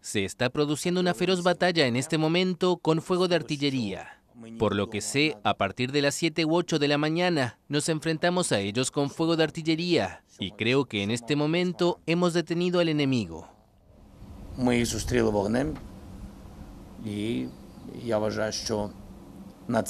Se está produciendo una feroz batalla en este momento con fuego de artillería. Por lo que sé, a partir de las 7 u 8 de la mañana nos enfrentamos a ellos con fuego de artillería y creo que en este momento hemos detenido al enemigo. y я вважаю, на